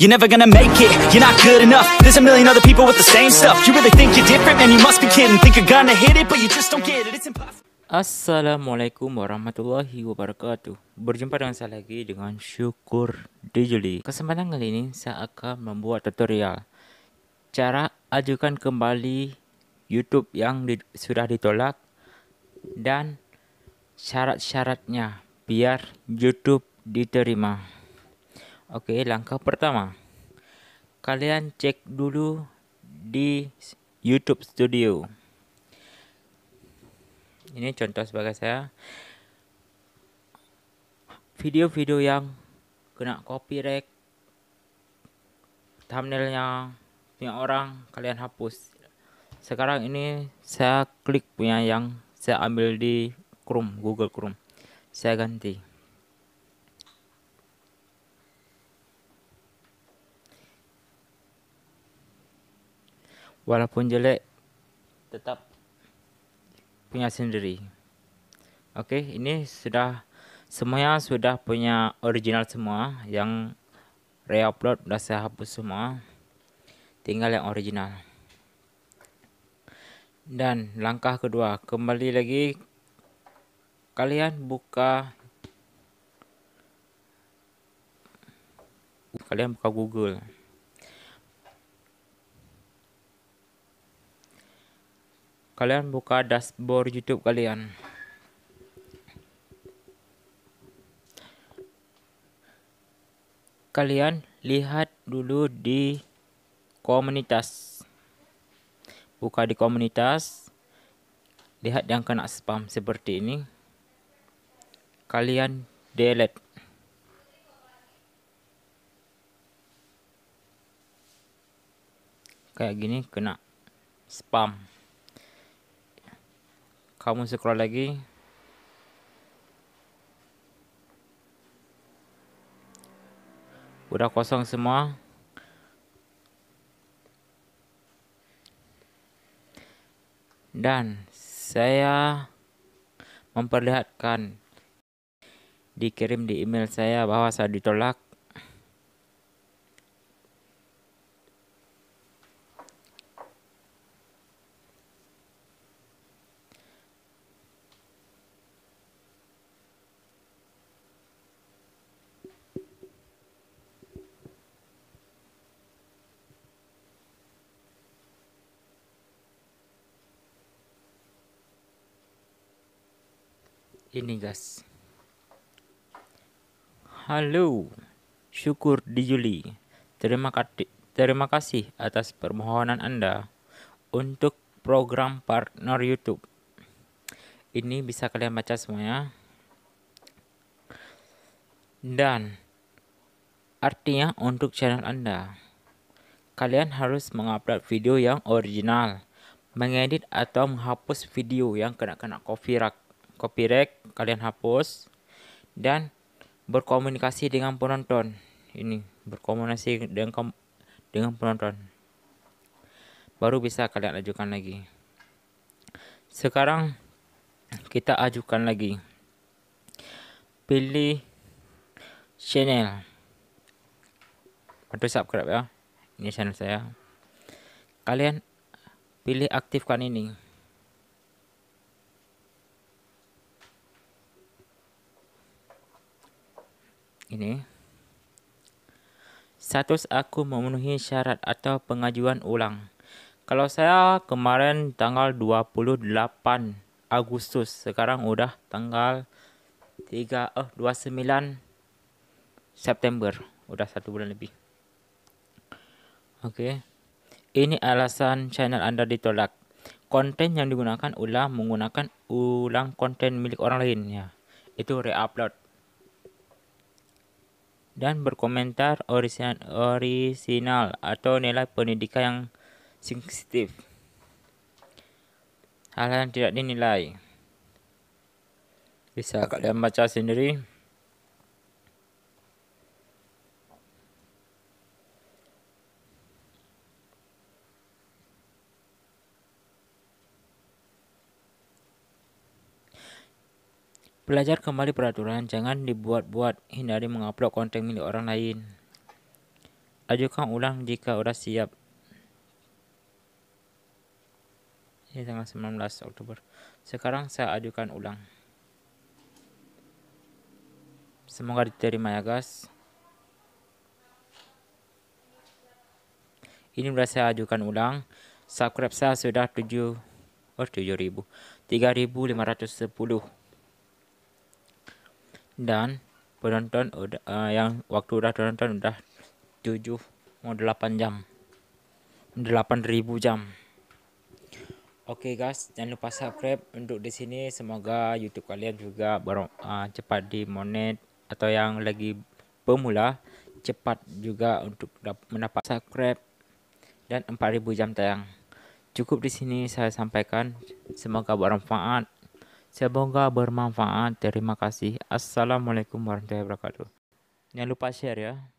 You're never gonna make it, you're not good enough There's a million other people with the same stuff You really think you're different, man, you must be kidding Think you're gonna hit it, but you just don't get it, it's impossible Assalamualaikum warahmatullahi wabarakatuh Berjumpa dengan saya lagi dengan Syukur Dijuli Kesempatan kali ini saya akan membuat tutorial Cara ajukan kembali YouTube yang di, sudah ditolak Dan syarat-syaratnya biar YouTube diterima Oke, langkah pertama, kalian cek dulu di YouTube Studio. Ini contoh sebagai saya video-video yang kena copyright thumbnailnya punya orang kalian hapus sekarang ini saya klik punya yang saya ambil di Chrome Google Chrome saya ganti walaupun jelek tetap punya sendiri oke okay, ini sudah semuanya sudah punya original semua yang reupload sudah saya hapus semua tinggal yang original dan langkah kedua kembali lagi kalian buka kalian buka Google kalian buka dashboard YouTube kalian kalian lihat dulu di komunitas buka di komunitas lihat yang kena spam seperti ini kalian delete kayak gini kena spam kamu scroll lagi udah kosong semua dan saya memperlihatkan dikirim di email saya bahwa saya ditolak ini guys halo syukur di Juli terima kasih terima kasih atas permohonan anda untuk program partner YouTube ini bisa kalian baca semuanya dan artinya untuk channel anda kalian harus mengupload video yang original, mengedit atau menghapus video yang kena-kena copyright copyright kalian hapus dan berkomunikasi dengan penonton. Ini berkomunikasi dengan dengan penonton. Baru bisa kalian ajukan lagi. Sekarang kita ajukan lagi. Pilih channel atau subscribe ya. Ini channel saya. Kalian pilih aktifkan ini. ini. Status aku memenuhi syarat atau pengajuan ulang. Kalau saya kemarin tanggal 28 Agustus, sekarang udah tanggal 3 oh 29 September, udah satu bulan lebih. Oke. Okay. Ini alasan channel Anda ditolak. Konten yang digunakan ulang menggunakan ulang konten milik orang lain ya. Itu reupload dan berkomentar orisinal, atau nilai pendidikan yang sensitif. Hal yang tidak dinilai. Bisa kalian baca sendiri. Belajar kembali peraturan, jangan dibuat-buat, hindari mengupload konten milik orang lain. Ajukan ulang jika sudah siap. Ini tanggal 19 Oktober. Sekarang saya ajukan ulang. Semoga diterima ya guys. Ini sudah saya ajukan ulang. Subscribe saya sudah 7 oh 7000. 3510 dan penonton udah uh, yang waktu udah penonton udah 7 mau 8 jam 8000 jam Oke okay guys, jangan lupa subscribe untuk di sini. Semoga YouTube kalian juga baru uh, eh, cepat dimonet atau yang lagi pemula cepat juga untuk mendapat subscribe dan 4000 jam tayang. Cukup di sini saya sampaikan. Semoga bermanfaat. Semoga bermanfaat. Terima kasih. Assalamualaikum warahmatullahi wabarakatuh. Jangan lupa share ya.